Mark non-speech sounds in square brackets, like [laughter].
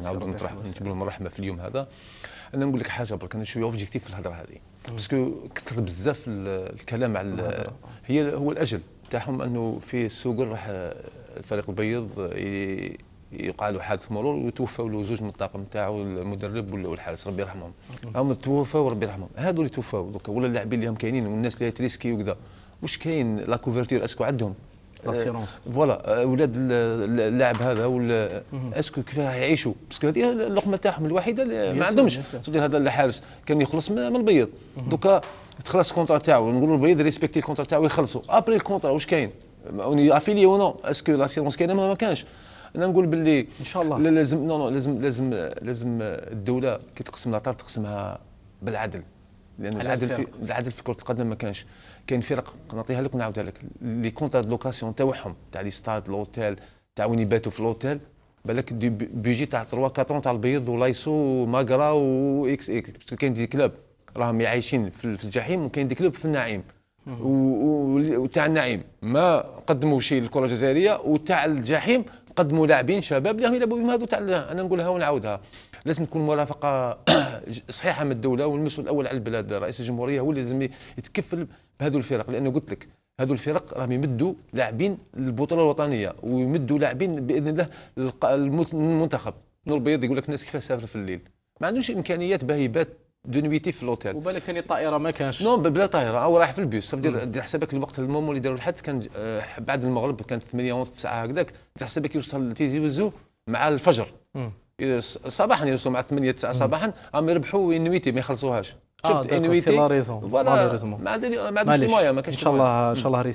ونعاودوا نجيب لهم الرحمه في اليوم هذا انا نقول لك حاجه برك انا شويه اوبجيكتيف في الهضره هذه باسكو كثر بزاف الكلام على هي هو الاجل تاعهم انه في السوق راح الفريق البيض يقع له حادث مرور وتوفوا له زوج من الطاقم تاعو المدرب والحارس ربي يرحمهم هم توفوا وربي يرحمهم هذو اللي توفوا دوكا ولا اللاعبين اللي هم كاينين والناس اللي تريسكي وكذا واش كاين لا كوفرتير اسكو عندهم لاسيرونس euh, فوالا euh, ولاد اللاعب هذا ولا اسكو كيف راح يعيشوا باسكو هذه اللقمه تاعهم الوحيده اللي ما عندهمش هذا الحارس كان يخلص من البيض دوكا تخلص الكونترا تاعو نقولوا البيض ريسبكتي الكونترا تاعو يخلصوا ابري الكونترا واش كاين اوني افيلي او نو اسكو لاسيرونس كاينه ولا ما كانش انا نقول باللي ان شاء الله لازم نو نو لازم لازم لازم الدوله كي تقسم الاطار تقسمها بالعدل لان العدل في العدل في كره القدم ما كانش كاين فرق نعطيها لك ونعاودها لك لي كونتر لوكاسيون تاعهم تاع لي ستاد لوتيل تاع وين يباتوا في لوتيل بالك دي بيجي تاع 3 4 تاع البيض ولايسو وماغرا واكس اكس باسكو كاين دي كلوب راهم عايشين في الجحيم وكاين دي كلوب في النعيم وتاع النعيم ما قدموا شيء للكره الجزائريه وتاع الجحيم قدموا لاعبين شباب اللي هم يلعبوا بهم هذو تاع انا نقولها ونعاودها لازم تكون مرافقه [coughs] صحيحه من الدوله والمسؤول الاول على البلاد رئيس الجمهوريه هو اللي لازم يتكفل بهذو الفرق لانه قلت لك هذو الفرق راهم يمدوا لاعبين للبطوله الوطنيه ويمدوا لاعبين باذن الله للمنتخب نور البيض يقول لك الناس كيفاش سافر في الليل ما عندوش امكانيات باهي بات دو نويتي في لوتيل وبالك ثاني الطائره ما كانش نو بلا طائره هو رايح في البيوس صافي دير دير حسابك الوقت المومون اللي داروا الحادث كان آه، بعد المغرب كانت 8 ونص 9 هكذاك دير حسابك يوصل تيزي وزو مع الفجر صباحا يوصلوا مع 8 9 صباحا راهم يربحوا نويتي ما يخلصوهاش آه، شفت آه انويتي فوالا ما عندوش ما ما كانش ان شاء الله ان شاء الله